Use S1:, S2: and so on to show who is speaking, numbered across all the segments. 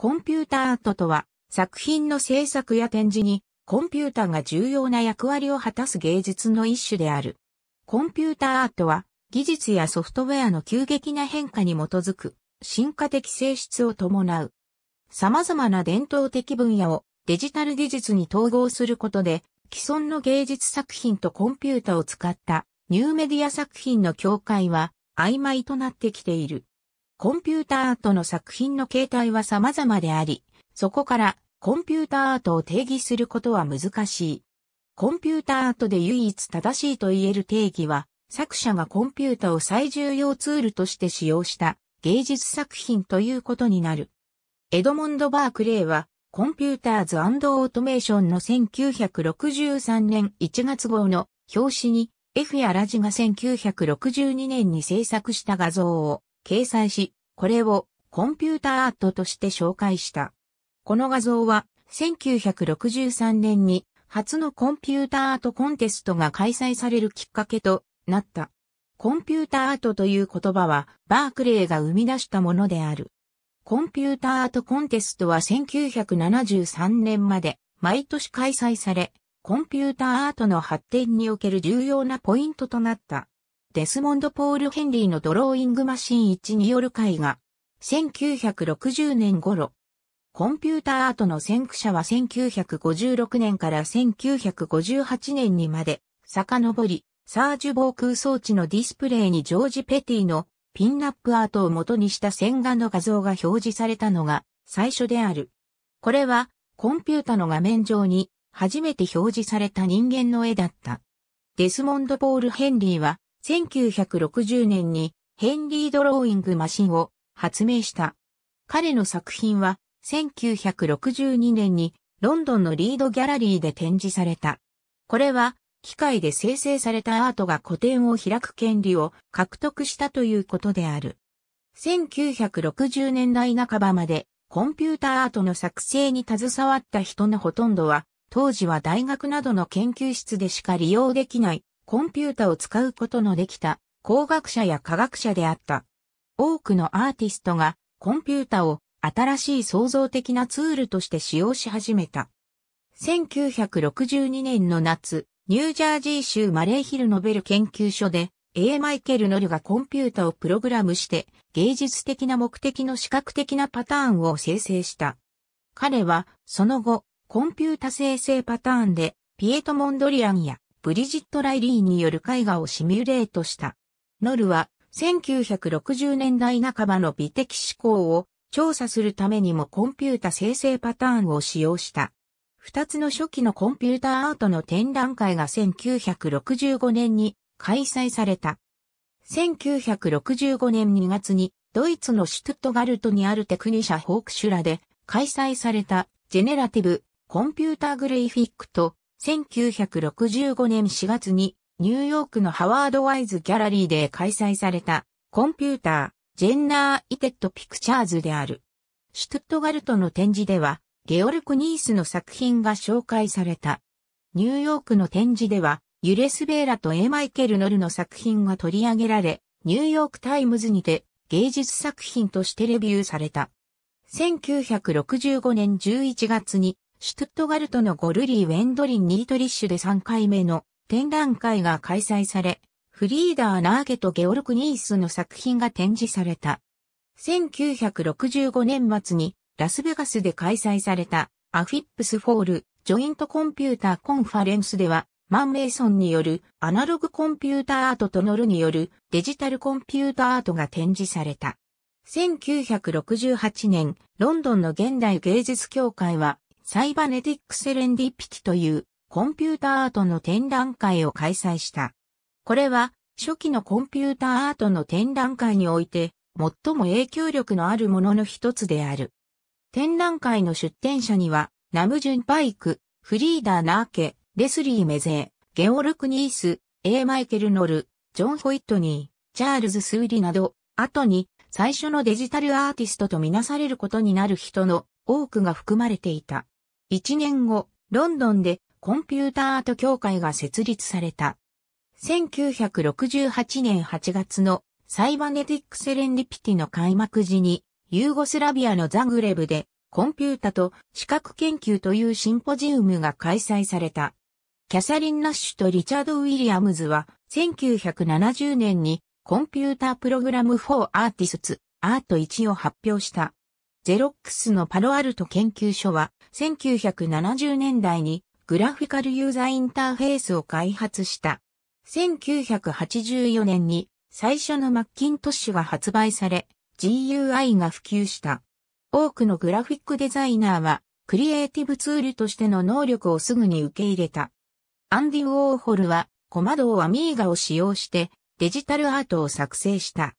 S1: コンピューターアートとは、作品の制作や展示に、コンピュータが重要な役割を果たす芸術の一種である。コンピューターアートは、技術やソフトウェアの急激な変化に基づく、進化的性質を伴う。様々な伝統的分野をデジタル技術に統合することで、既存の芸術作品とコンピュータを使ったニューメディア作品の境界は曖昧となってきている。コンピュータアートの作品の形態は様々であり、そこからコンピュータアートを定義することは難しい。コンピュータアートで唯一正しいと言える定義は、作者がコンピュータを最重要ツールとして使用した芸術作品ということになる。エドモンド・バークレーは、コンピューターズオートメーションの1963年1月号の表紙に F やラジが1962年に制作した画像を掲載し、これをコンピュータアートとして紹介した。この画像は1963年に初のコンピュータアートコンテストが開催されるきっかけとなった。コンピュータアートという言葉はバークレーが生み出したものである。コンピュータアートコンテストは1973年まで毎年開催され、コンピュータアートの発展における重要なポイントとなった。デスモンド・ポール・ヘンリーのドローイングマシン1による絵画。1960年頃。コンピューターアートの先駆者は1956年から1958年にまで遡り、サージュ防空装置のディスプレイにジョージ・ペティのピンナップアートを元にした線画の画像が表示されたのが最初である。これはコンピュータの画面上に初めて表示された人間の絵だった。デスモンド・ポール・ヘンリーは1960年にヘンリードローイングマシンを発明した。彼の作品は1962年にロンドンのリードギャラリーで展示された。これは機械で生成されたアートが個展を開く権利を獲得したということである。1960年代半ばまでコンピューターアートの作成に携わった人のほとんどは当時は大学などの研究室でしか利用できないコンピュータを使うことのできた工学者や科学者であった。多くのアーティストがコンピュータを新しい創造的なツールとして使用し始めた。1962年の夏、ニュージャージー州マレーヒルノベル研究所で A. マイケル・ノルがコンピュータをプログラムして芸術的な目的の視覚的なパターンを生成した。彼はその後コンピュータ生成パターンでピエト・モンドリアンやブリジット・ライリーによる絵画をシミュレートした。ノルは、1960年代半ばの美的思考を調査するためにもコンピュータ生成パターンを使用した。二つの初期のコンピュータアートの展覧会が1965年に開催された。1965年2月にドイツのシュトゥットガルトにあるテクニシャ・ホークシュラで開催されたジェネラティブ・コンピュータグレイフィックと1965年4月にニューヨークのハワード・ワイズ・ギャラリーで開催されたコンピューター・ジェンナー・イテッド・ピクチャーズである。シュトゥットガルトの展示ではゲオルク・ニースの作品が紹介された。ニューヨークの展示ではユレス・ベーラとエマイケル・ノルの作品が取り上げられ、ニューヨーク・タイムズにて芸術作品としてレビューされた。1965年11月にシュトゥットガルトのゴルリー・ウェンドリン・ニートリッシュで3回目の展覧会が開催され、フリーダー・ナーゲとゲオルク・ニースの作品が展示された。1965年末にラスベガスで開催されたアフィップスフォールジョイントコンピューターコンファレンスではマン・メイソンによるアナログコンピューターアートとノルによるデジタルコンピューターアートが展示された。1968年、ロンドンの現代芸術協会はサイバネティックセレンディピティというコンピュータアートの展覧会を開催した。これは初期のコンピュータアートの展覧会において最も影響力のあるものの一つである。展覧会の出展者にはナムジュン・パイク、フリーダー・ナーケ、レスリー・メゼー、ゲオルク・ニース、A・ マイケル・ノル、ジョン・ホイットニー、チャールズ・スーリなど、後に最初のデジタルアーティストとみなされることになる人の多くが含まれていた。1年後、ロンドンでコンピューターアート協会が設立された。1968年8月のサイバネティックセレンディピティの開幕時に、ユーゴスラビアのザグレブでコンピュータと視覚研究というシンポジウムが開催された。キャサリン・ナッシュとリチャード・ウィリアムズは1970年にコンピュータープログラムフォーアーティスツアート1を発表した。ゼロックスのパロアルト研究所は1970年代にグラフィカルユーザーインターフェースを開発した。1984年に最初のマッキントッシュが発売され GUI が普及した。多くのグラフィックデザイナーはクリエイティブツールとしての能力をすぐに受け入れた。アンディ・ウォーホルはコマドをアミーガを使用してデジタルアートを作成した。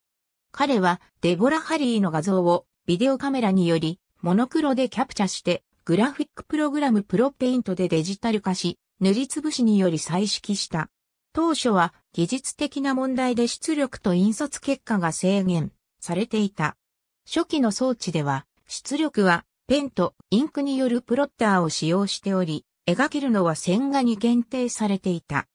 S1: 彼はデボラ・ハリーの画像をビデオカメラにより、モノクロでキャプチャして、グラフィックプログラムプロペイントでデジタル化し、塗りつぶしにより彩色した。当初は技術的な問題で出力と印刷結果が制限されていた。初期の装置では出力はペンとインクによるプロッターを使用しており、描けるのは線画に限定されていた。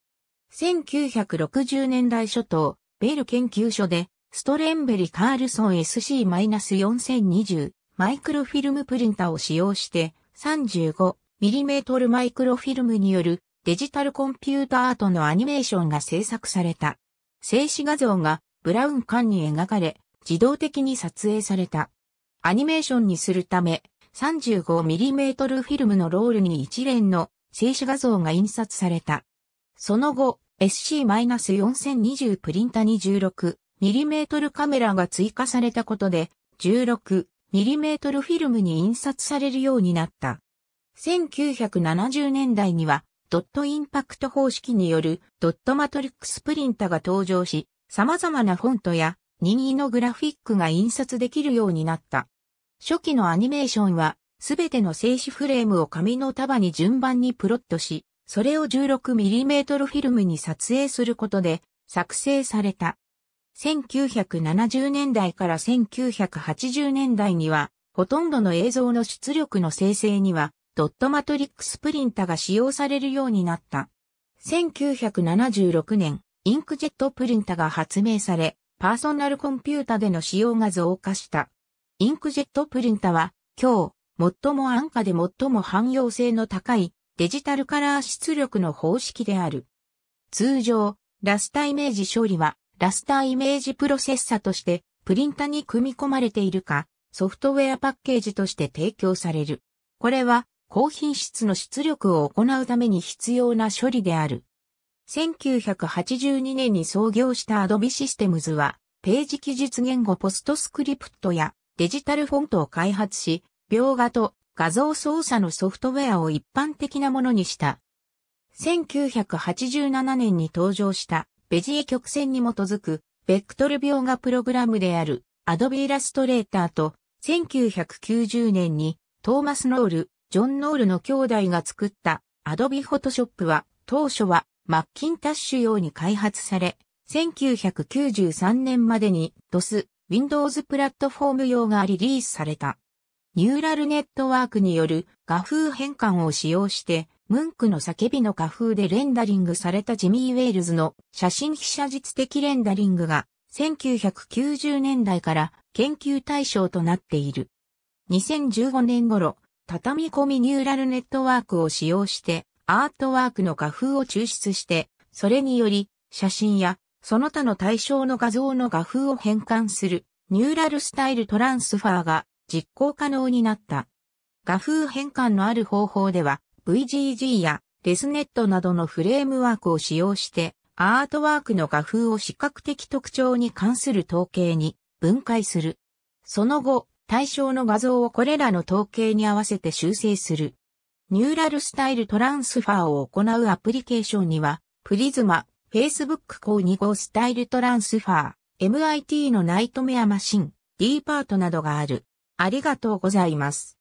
S1: 1960年代初頭、ベール研究所でストレンベリカールソン SC-4020 マイクロフィルムプリンタを使用して 35mm マイクロフィルムによるデジタルコンピュータアートのアニメーションが制作された。静止画像がブラウン管に描かれ自動的に撮影された。アニメーションにするため 35mm フィルムのロールに一連の静止画像が印刷された。その後 SC-4020 プリンタ26ー m m カメラが追加されたことで、16mm フィルムに印刷されるようになった。1970年代には、ドットインパクト方式によるドットマトリックスプリンタが登場し、様々なフォントや任意のグラフィックが印刷できるようになった。初期のアニメーションは、すべての静止フレームを紙の束に順番にプロットし、それを 16mm フィルムに撮影することで作成された。1970年代から1980年代には、ほとんどの映像の出力の生成には、ドットマトリックスプリンタが使用されるようになった。1976年、インクジェットプリンタが発明され、パーソナルコンピュータでの使用が増加した。インクジェットプリンタは、今日、最も安価で最も汎用性の高いデジタルカラー出力の方式である。通常、ラスタイメージ処理はラスターイメージプロセッサとしてプリンタに組み込まれているか、ソフトウェアパッケージとして提供される。これは高品質の出力を行うために必要な処理である。1982年に創業した Adobe Systems は、ページ記述言語ポストスクリプトやデジタルフォントを開発し、描画と画像操作のソフトウェアを一般的なものにした。1987年に登場したベジー曲線に基づく、ベクトル描画プログラムである、アドビイラストレーターと、1990年に、トーマス・ノール、ジョン・ノールの兄弟が作った、アドビフォトショップは、当初は、マッキンタッシュ用に開発され、1993年までに DOS、Windows プラットフォーム用がリリースされた。ニューラルネットワークによる画風変換を使用してムンクの叫びの画風でレンダリングされたジミー・ウェールズの写真非写実的レンダリングが1990年代から研究対象となっている。2015年頃、畳み込みニューラルネットワークを使用してアートワークの画風を抽出して、それにより写真やその他の対象の画像の画風を変換するニューラルスタイルトランスファーが実行可能になった。画風変換のある方法では、VGG やレスネットなどのフレームワークを使用して、アートワークの画風を視覚的特徴に関する統計に分解する。その後、対象の画像をこれらの統計に合わせて修正する。ニューラルスタイルトランスファーを行うアプリケーションには、プリズマ、Facebook 公2号スタイルトランスファー、MIT のナイトメアマシン、D パートなどがある。ありがとうございます。